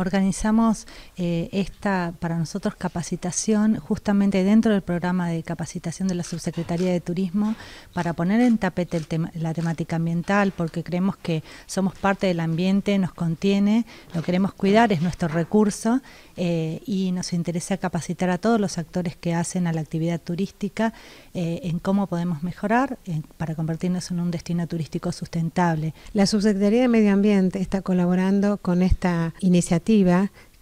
Organizamos eh, esta, para nosotros, capacitación justamente dentro del programa de capacitación de la Subsecretaría de Turismo para poner en tapete la temática ambiental, porque creemos que somos parte del ambiente, nos contiene, lo queremos cuidar, es nuestro recurso eh, y nos interesa capacitar a todos los actores que hacen a la actividad turística eh, en cómo podemos mejorar para convertirnos en un destino turístico sustentable. La Subsecretaría de Medio Ambiente está colaborando con esta iniciativa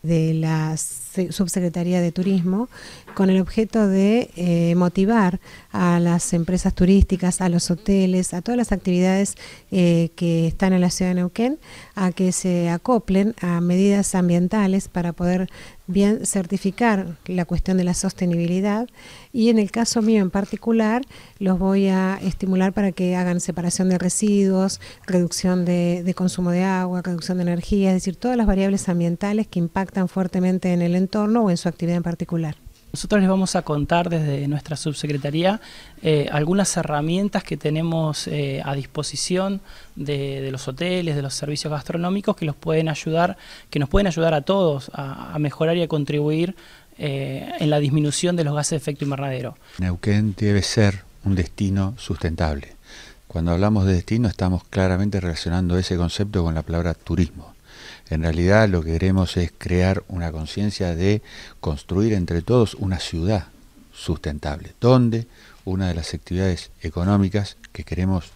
de la Subsecretaría de Turismo con el objeto de eh, motivar a las empresas turísticas, a los hoteles, a todas las actividades eh, que están en la ciudad de Neuquén a que se acoplen a medidas ambientales para poder bien certificar la cuestión de la sostenibilidad y en el caso mío en particular los voy a estimular para que hagan separación de residuos, reducción de, consumo de agua, reducción de energía, es decir, todas las variables ambientales que impactan fuertemente en el entorno o en su actividad en particular. Nosotros les vamos a contar desde nuestra subsecretaría eh, algunas herramientas que tenemos eh, a disposición de, los hoteles, de los servicios gastronómicos que los pueden ayudar, que nos pueden ayudar a todos a, mejorar y a contribuir eh, en la disminución de los gases de efecto invernadero. Neuquén debe ser un destino sustentable. Cuando hablamos de destino estamos claramente relacionando ese concepto con la palabra turismo. En realidad lo que queremos es crear una conciencia de construir entre todos una ciudad sustentable, donde una de las actividades económicas que queremos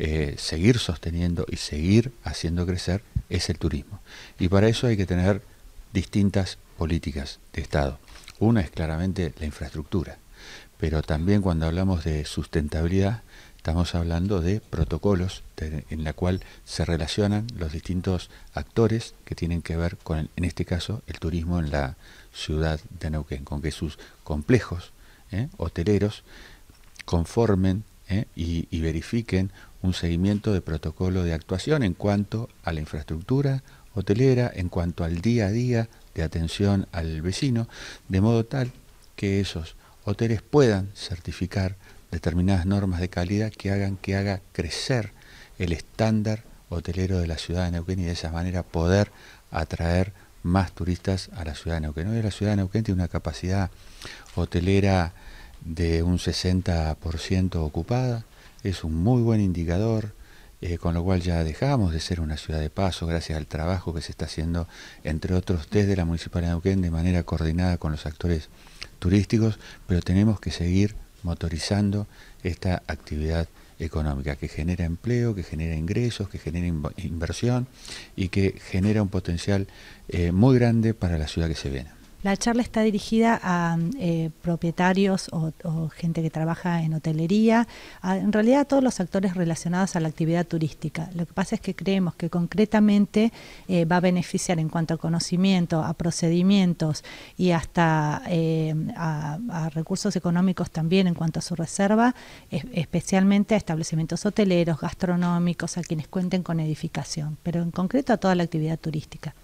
eh, seguir sosteniendo y seguir haciendo crecer es el turismo. Y para eso hay que tener distintas políticas de Estado. Una es claramente la infraestructura, pero también cuando hablamos de sustentabilidad Estamos hablando de protocolos en la cual se relacionan los distintos actores que tienen que ver con, en este caso, el turismo en la ciudad de Neuquén, con que sus complejos ¿eh? hoteleros conformen ¿eh? y verifiquen un seguimiento de protocolo de actuación en cuanto a la infraestructura hotelera, en cuanto al día a día de atención al vecino, de modo tal que esos hoteles puedan certificar determinadas normas de calidad que hagan que haga crecer el estándar hotelero de la ciudad de Neuquén y de esa manera poder atraer más turistas a la ciudad de Neuquén. Hoy la ciudad de Neuquén tiene una capacidad hotelera de un 60% ocupada, es un muy buen indicador, eh, con lo cual ya dejamos de ser una ciudad de paso gracias al trabajo que se está haciendo, entre otros, desde la Municipalidad de Neuquén de manera coordinada con los actores turísticos, pero tenemos que seguir motorizando esta actividad económica que genera empleo, que genera ingresos, que genera inversión y que genera un potencial eh, muy grande para la ciudad que se viene. La charla está dirigida a eh, propietarios o, gente que trabaja en hotelería, en realidad a todos los actores relacionados a la actividad turística. Lo que pasa es que creemos que concretamente eh, va a beneficiar en cuanto a conocimiento, a procedimientos y hasta eh, a, recursos económicos también en cuanto a su reserva, e, especialmente a establecimientos hoteleros, gastronómicos, a quienes cuenten con edificación, pero en concreto a toda la actividad turística.